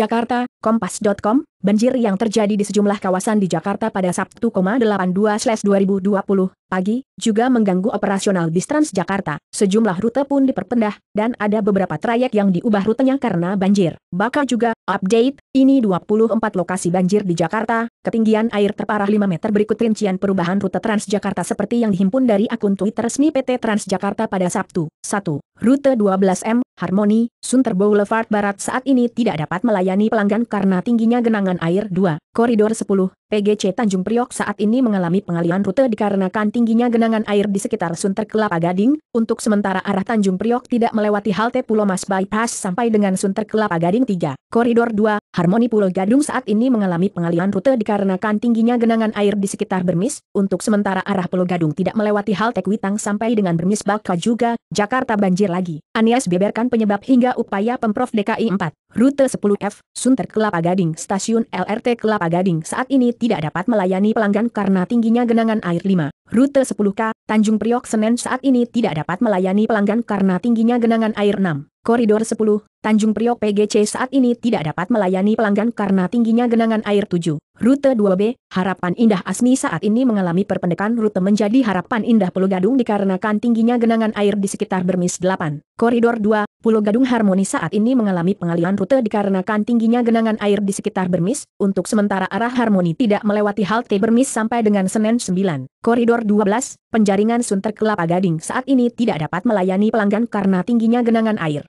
Jakarta, Kompas.com, banjir yang terjadi di sejumlah kawasan di Jakarta pada Sabtu, 82/2020 pagi, juga mengganggu operasional bis Transjakarta. Sejumlah rute pun diperpendah, dan ada beberapa trayek yang diubah rutenya karena banjir. Bakal juga, update, ini 24 lokasi banjir di Jakarta, ketinggian air terparah 5 meter berikut rincian perubahan rute Transjakarta seperti yang dihimpun dari akun Twitter resmi PT Transjakarta pada Sabtu. 1. Rute 12M, Harmoni, Sunter Boulevard Barat saat ini tidak dapat melayani pelanggan karena tingginya genangan air 2. Koridor 10, PGC Tanjung Priok saat ini mengalami pengalian rute dikarenakan tinggi tingginya genangan air di sekitar Sunter Kelapa Gading, untuk sementara arah Tanjung Priok tidak melewati halte Pulau Mas Bypass sampai dengan Sunter Kelapa Gading 3. Koridor 2, Harmoni Pulau Gadung saat ini mengalami pengalihan rute dikarenakan tingginya genangan air di sekitar Bermis, untuk sementara arah Pulau Gadung tidak melewati halte Kuitang sampai dengan Bermis bakal juga, Jakarta banjir lagi. Anies beberkan penyebab hingga upaya Pemprov DKI 4. Rute 10F, Sunter Kelapa Gading, Stasiun LRT Kelapa Gading saat ini tidak dapat melayani pelanggan karena tingginya genangan air 5 rute 10K, Tanjung Priok Senen saat ini tidak dapat melayani pelanggan karena tingginya genangan air 6. Koridor 10, Tanjung Priok PGC saat ini tidak dapat melayani pelanggan karena tingginya genangan air 7. Rute 2B, Harapan Indah Asmi saat ini mengalami perpendekan rute menjadi Harapan Indah Pulau Gadung dikarenakan tingginya genangan air di sekitar Bermis 8. Koridor 2, Pulau Gadung Harmoni saat ini mengalami pengalian rute dikarenakan tingginya genangan air di sekitar Bermis, untuk sementara arah Harmoni tidak melewati halte Bermis sampai dengan Senin 9. Koridor 12, Penjaringan Sunter Kelapa Gading saat ini tidak dapat melayani pelanggan karena tingginya genangan air.